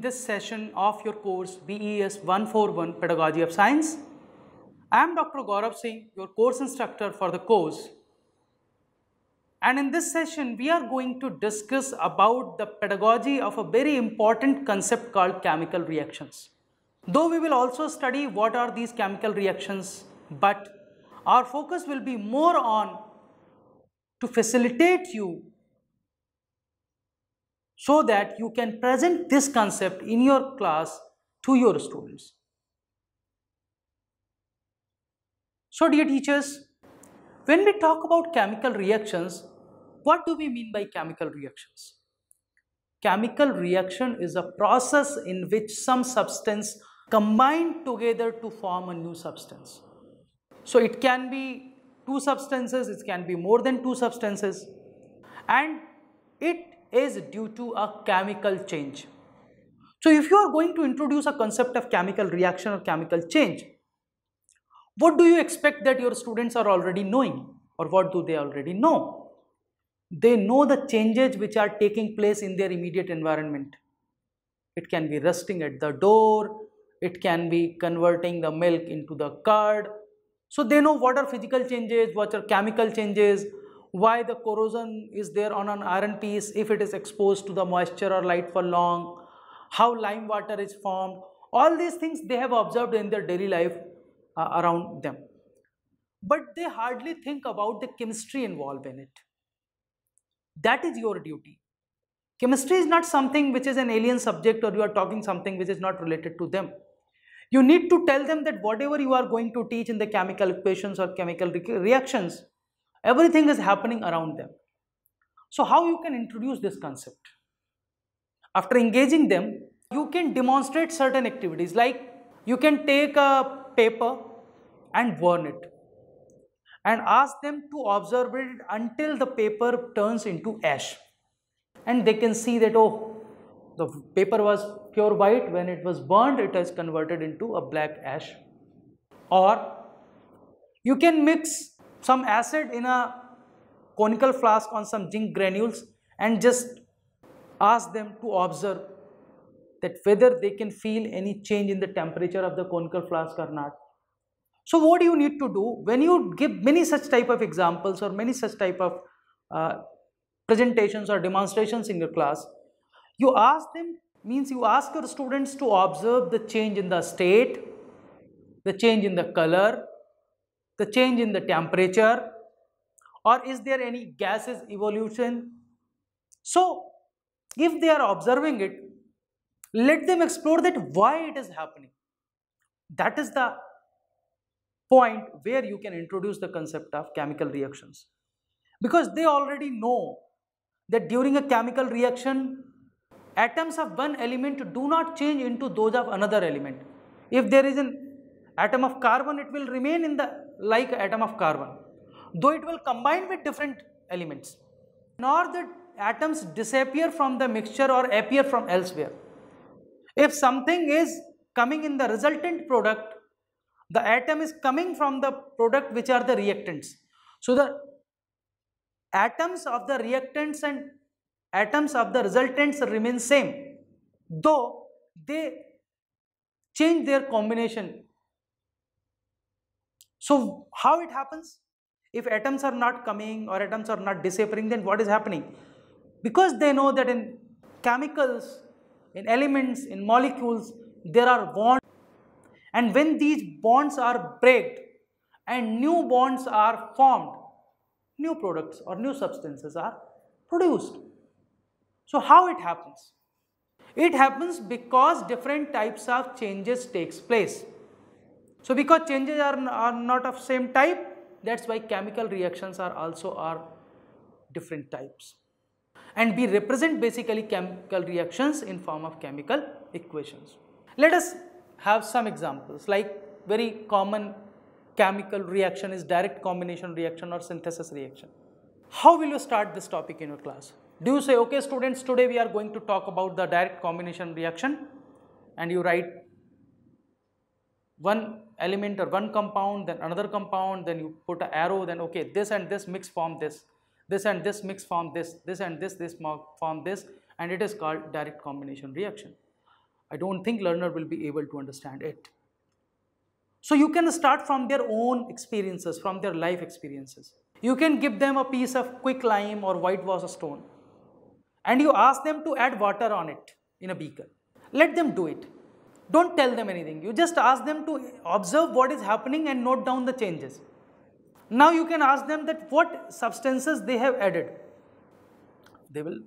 in this session of your course BES 141 Pedagogy of Science. I am Dr. Gaurav Singh, your course instructor for the course. And in this session, we are going to discuss about the pedagogy of a very important concept called chemical reactions. Though we will also study what are these chemical reactions, but our focus will be more on to facilitate you so that you can present this concept in your class to your students. So dear teachers, when we talk about chemical reactions, what do we mean by chemical reactions? Chemical reaction is a process in which some substance combined together to form a new substance. So it can be two substances, it can be more than two substances and it is due to a chemical change. So if you are going to introduce a concept of chemical reaction or chemical change, what do you expect that your students are already knowing or what do they already know? They know the changes which are taking place in their immediate environment. It can be rusting at the door, it can be converting the milk into the curd. So they know what are physical changes, what are chemical changes, why the corrosion is there on an iron piece if it is exposed to the moisture or light for long, how lime water is formed, all these things they have observed in their daily life uh, around them. But they hardly think about the chemistry involved in it. That is your duty. Chemistry is not something which is an alien subject or you are talking something which is not related to them. You need to tell them that whatever you are going to teach in the chemical equations or chemical re reactions, Everything is happening around them. So how you can introduce this concept? After engaging them, you can demonstrate certain activities like you can take a paper and burn it and ask them to observe it until the paper turns into ash and they can see that oh the paper was pure white when it was burned it has converted into a black ash or you can mix some acid in a conical flask on some zinc granules and just ask them to observe that whether they can feel any change in the temperature of the conical flask or not. So what do you need to do when you give many such type of examples or many such type of uh, presentations or demonstrations in your class? You ask them means you ask your students to observe the change in the state, the change in the color, the change in the temperature or is there any gases evolution. So if they are observing it, let them explore that why it is happening. That is the point where you can introduce the concept of chemical reactions. Because they already know that during a chemical reaction, atoms of one element do not change into those of another element. If there is an atom of carbon, it will remain in the like atom of carbon though it will combine with different elements nor the atoms disappear from the mixture or appear from elsewhere. If something is coming in the resultant product, the atom is coming from the product which are the reactants. So, the atoms of the reactants and atoms of the resultants remain same though they change their combination so how it happens? If atoms are not coming or atoms are not disappearing, then what is happening? Because they know that in chemicals, in elements, in molecules, there are bonds and when these bonds are breaked and new bonds are formed, new products or new substances are produced. So how it happens? It happens because different types of changes takes place. So, because changes are, are not of same type that is why chemical reactions are also are different types and we represent basically chemical reactions in form of chemical equations. Let us have some examples like very common chemical reaction is direct combination reaction or synthesis reaction. How will you start this topic in your class? Do you say okay students today we are going to talk about the direct combination reaction and you write one element or one compound then another compound then you put an arrow then okay this and this mix form this this and this mix form this this and this this form this and it is called direct combination reaction. I don't think learner will be able to understand it. So you can start from their own experiences, from their life experiences. You can give them a piece of quick lime or whitewash stone and you ask them to add water on it in a beaker. Let them do it. Don't tell them anything. You just ask them to observe what is happening and note down the changes. Now you can ask them that what substances they have added. They will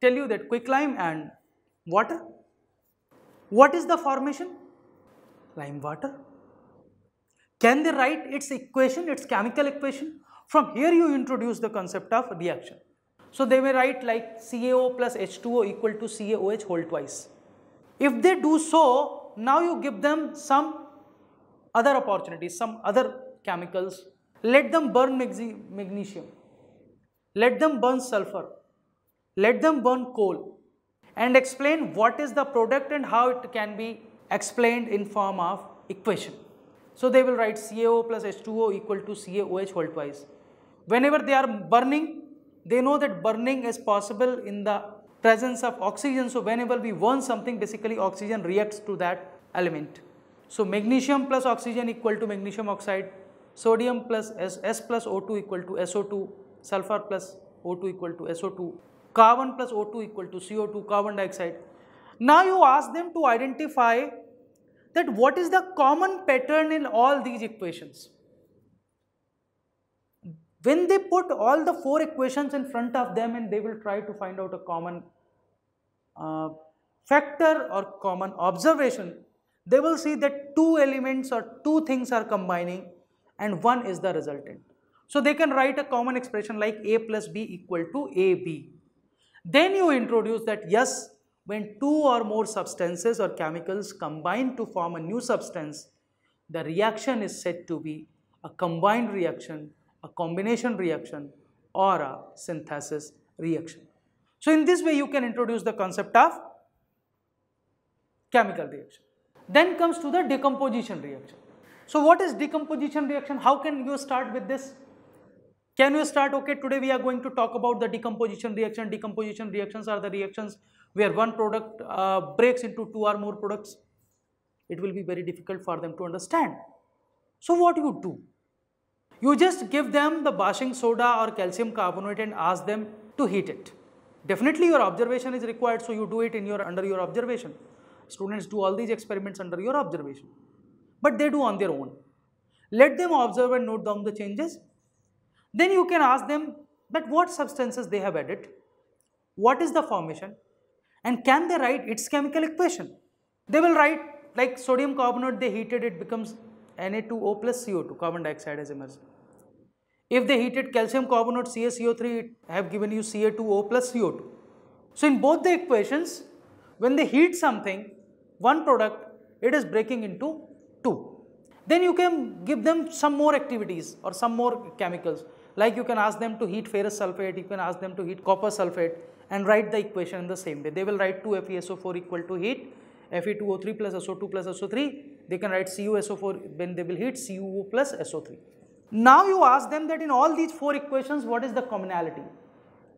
tell you that quicklime and water. What is the formation? Lime water. Can they write its equation, its chemical equation? From here you introduce the concept of reaction. So they may write like CaO plus H2O equal to CaOH whole twice. If they do so, now you give them some other opportunities, some other chemicals. Let them burn magnesium. Let them burn sulfur. Let them burn coal. And explain what is the product and how it can be explained in form of equation. So they will write CaO plus H2O equal to CaOH whole twice. Whenever they are burning, they know that burning is possible in the presence of oxygen. So, whenever we burn something basically oxygen reacts to that element. So, magnesium plus oxygen equal to magnesium oxide, sodium plus S, S plus O2 equal to SO2, sulfur plus O2 equal to SO2, carbon plus O2 equal to CO2, carbon dioxide. Now, you ask them to identify that what is the common pattern in all these equations. When they put all the four equations in front of them and they will try to find out a common uh, factor or common observation, they will see that two elements or two things are combining and one is the resultant. So they can write a common expression like A plus B equal to AB. Then you introduce that yes, when two or more substances or chemicals combine to form a new substance, the reaction is said to be a combined reaction, a combination reaction or a synthesis reaction. So in this way you can introduce the concept of chemical reaction. Then comes to the decomposition reaction. So what is decomposition reaction? How can you start with this? Can you start, okay, today we are going to talk about the decomposition reaction. Decomposition reactions are the reactions where one product uh, breaks into two or more products. It will be very difficult for them to understand. So what you do? You just give them the washing soda or calcium carbonate and ask them to heat it. Definitely your observation is required, so you do it in your under your observation. Students do all these experiments under your observation, but they do on their own. Let them observe and note down the changes. Then you can ask them that what substances they have added, what is the formation and can they write its chemical equation. They will write like sodium carbonate they heated it becomes Na2O plus CO2 carbon dioxide has emerged. If they heated calcium carbonate CaCO3, it have given you Ca2O plus CO2. So in both the equations, when they heat something, one product, it is breaking into two. Then you can give them some more activities or some more chemicals. Like you can ask them to heat ferrous sulfate, you can ask them to heat copper sulfate and write the equation in the same way. They will write 2FeSO4 equal to heat, Fe2O3 plus SO2 plus SO3. They can write CuSO4 when they will heat CuO plus SO3. Now you ask them that in all these four equations what is the commonality.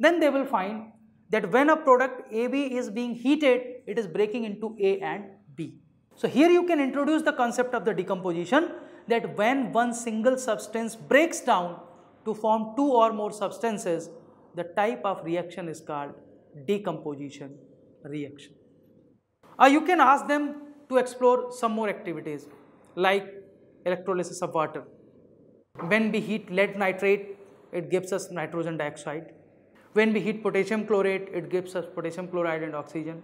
Then they will find that when a product AB is being heated it is breaking into A and B. So here you can introduce the concept of the decomposition that when one single substance breaks down to form two or more substances the type of reaction is called decomposition reaction. Or you can ask them to explore some more activities like electrolysis of water. When we heat lead nitrate, it gives us nitrogen dioxide. When we heat potassium chlorate, it gives us potassium chloride and oxygen.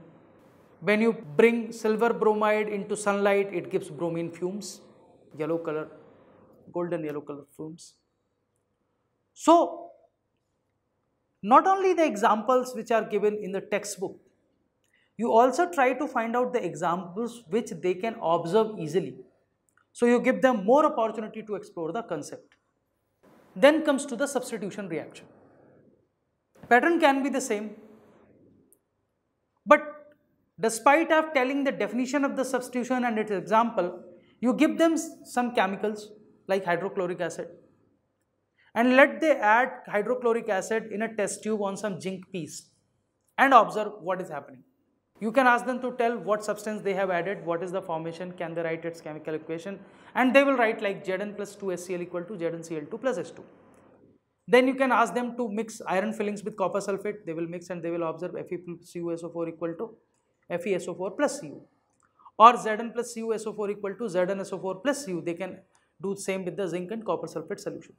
When you bring silver bromide into sunlight, it gives bromine fumes, yellow color, golden yellow color fumes. So, not only the examples which are given in the textbook, you also try to find out the examples which they can observe easily. So you give them more opportunity to explore the concept. Then comes to the substitution reaction. Pattern can be the same, but despite of telling the definition of the substitution and its example, you give them some chemicals like hydrochloric acid and let they add hydrochloric acid in a test tube on some zinc piece and observe what is happening. You can ask them to tell what substance they have added, what is the formation, can they write its chemical equation and they will write like Zn plus 2HCl equal to ZnCl2 plus H2. Then you can ask them to mix iron fillings with copper sulfate, they will mix and they will observe FeCuSO4 equal to FeSO4 plus Cu or Zn plus CuSO4 equal to ZnSO4 plus Cu, they can do same with the zinc and copper sulfate solution.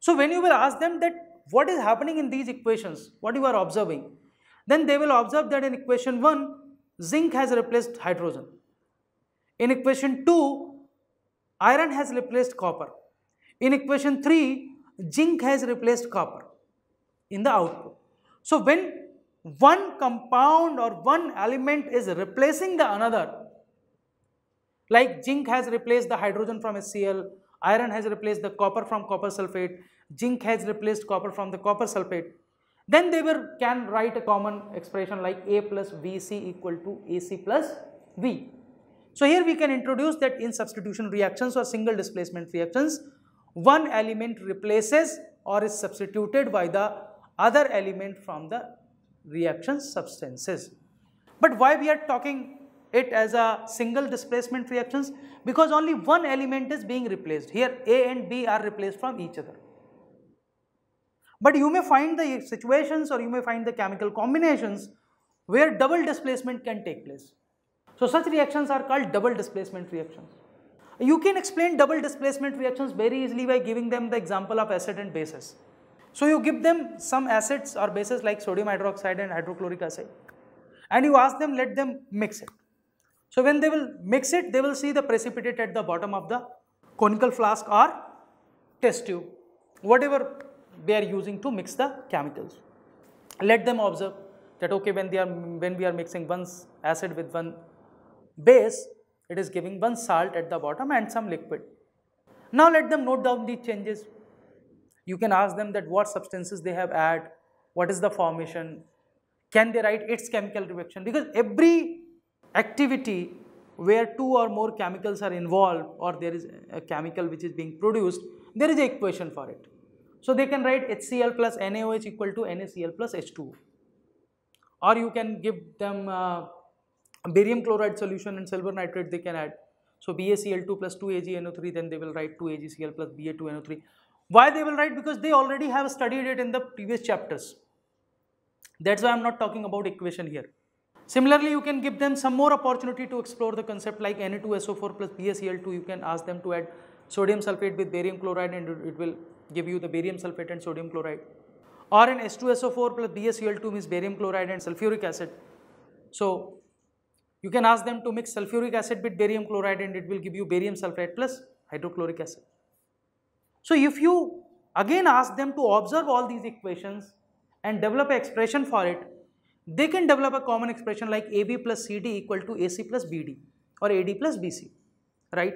So, when you will ask them that what is happening in these equations, what you are observing, then they will observe that in equation 1 zinc has replaced hydrogen in equation 2 iron has replaced copper in equation 3 zinc has replaced copper in the output so when one compound or one element is replacing the another like zinc has replaced the hydrogen from HCl iron has replaced the copper from copper sulfate zinc has replaced copper from the copper sulfate then they were can write a common expression like A plus VC equal to AC plus V. So, here we can introduce that in substitution reactions or single displacement reactions, one element replaces or is substituted by the other element from the reaction substances. But why we are talking it as a single displacement reactions? Because only one element is being replaced. Here A and B are replaced from each other. But you may find the situations or you may find the chemical combinations where double displacement can take place. So such reactions are called double displacement reactions. You can explain double displacement reactions very easily by giving them the example of acid and bases. So you give them some acids or bases like sodium hydroxide and hydrochloric acid and you ask them let them mix it. So when they will mix it they will see the precipitate at the bottom of the conical flask or test tube whatever they are using to mix the chemicals. Let them observe that okay when they are when we are mixing one acid with one base it is giving one salt at the bottom and some liquid. Now let them note down the changes. You can ask them that what substances they have added, what is the formation, can they write its chemical reaction because every activity where two or more chemicals are involved or there is a chemical which is being produced, there is equation for it. So they can write HCl plus NaOH equal to NaCl plus H2O. Or you can give them uh, barium chloride solution and silver nitrate they can add. So BaCl2 plus 2AgNO3 then they will write 2AgCl plus Ba2NO3. Why they will write? Because they already have studied it in the previous chapters. That's why I'm not talking about equation here. Similarly, you can give them some more opportunity to explore the concept like Na2SO4 plus BaCl2. You can ask them to add sodium sulfate with barium chloride and it will give you the barium sulfate and sodium chloride or an H2SO4 plus BaCl2 means barium chloride and sulfuric acid. So, you can ask them to mix sulfuric acid with barium chloride and it will give you barium sulfate plus hydrochloric acid. So, if you again ask them to observe all these equations and develop an expression for it, they can develop a common expression like AB plus CD equal to AC plus BD or AD plus BC, right?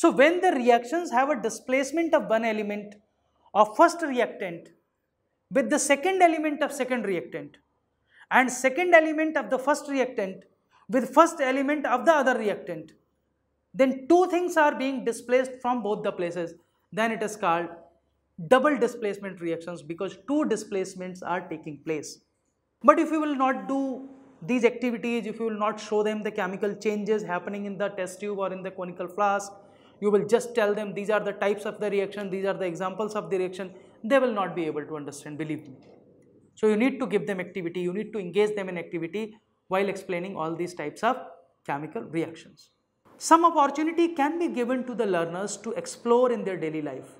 So when the reactions have a displacement of one element of first reactant with the second element of second reactant and second element of the first reactant with first element of the other reactant, then two things are being displaced from both the places, then it is called double displacement reactions because two displacements are taking place. But if you will not do these activities, if you will not show them the chemical changes happening in the test tube or in the conical flask, you will just tell them these are the types of the reaction, these are the examples of the reaction, they will not be able to understand, believe me. So you need to give them activity, you need to engage them in activity while explaining all these types of chemical reactions. Some opportunity can be given to the learners to explore in their daily life.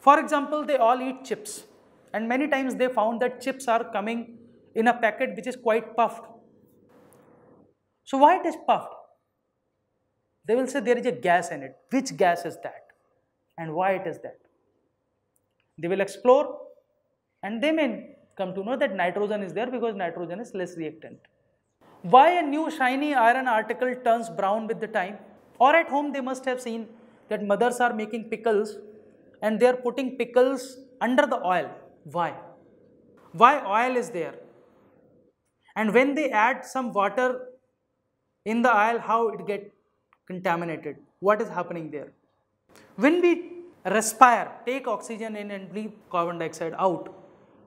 For example, they all eat chips and many times they found that chips are coming in a packet which is quite puffed. So why it is puffed? They will say there is a gas in it. Which gas is that? And why it is that? They will explore and they may come to know that nitrogen is there because nitrogen is less reactant. Why a new shiny iron article turns brown with the time? Or at home they must have seen that mothers are making pickles and they are putting pickles under the oil. Why? Why oil is there? And when they add some water in the oil, how it get contaminated. What is happening there? When we respire, take oxygen in and breathe carbon dioxide out,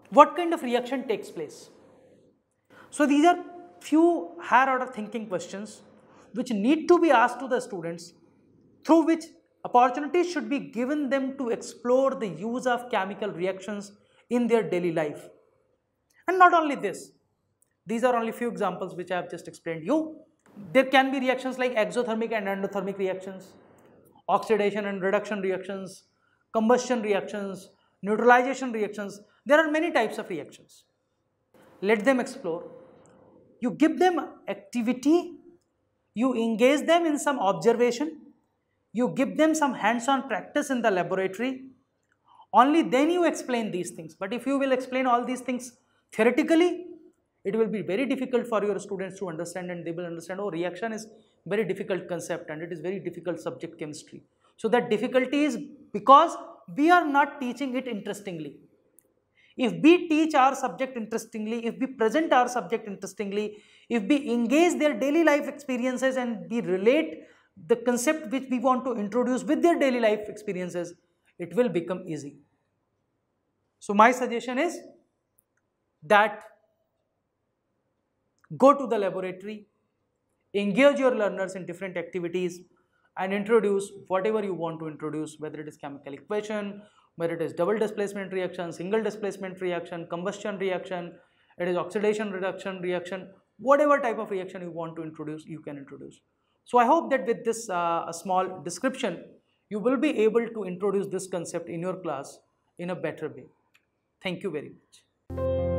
what kind of reaction takes place? So these are few higher order thinking questions which need to be asked to the students through which opportunities should be given them to explore the use of chemical reactions in their daily life. And not only this, these are only few examples which I have just explained you. There can be reactions like exothermic and endothermic reactions, oxidation and reduction reactions, combustion reactions, neutralization reactions. There are many types of reactions. Let them explore. You give them activity, you engage them in some observation, you give them some hands-on practice in the laboratory, only then you explain these things. But if you will explain all these things theoretically, it will be very difficult for your students to understand and they will understand oh reaction is very difficult concept and it is very difficult subject chemistry. So, that difficulty is because we are not teaching it interestingly. If we teach our subject interestingly, if we present our subject interestingly, if we engage their daily life experiences and we relate the concept which we want to introduce with their daily life experiences, it will become easy. So, my suggestion is that go to the laboratory, engage your learners in different activities and introduce whatever you want to introduce, whether it is chemical equation, whether it is double displacement reaction, single displacement reaction, combustion reaction, it is oxidation reduction reaction, whatever type of reaction you want to introduce, you can introduce. So I hope that with this uh, small description, you will be able to introduce this concept in your class in a better way. Thank you very much.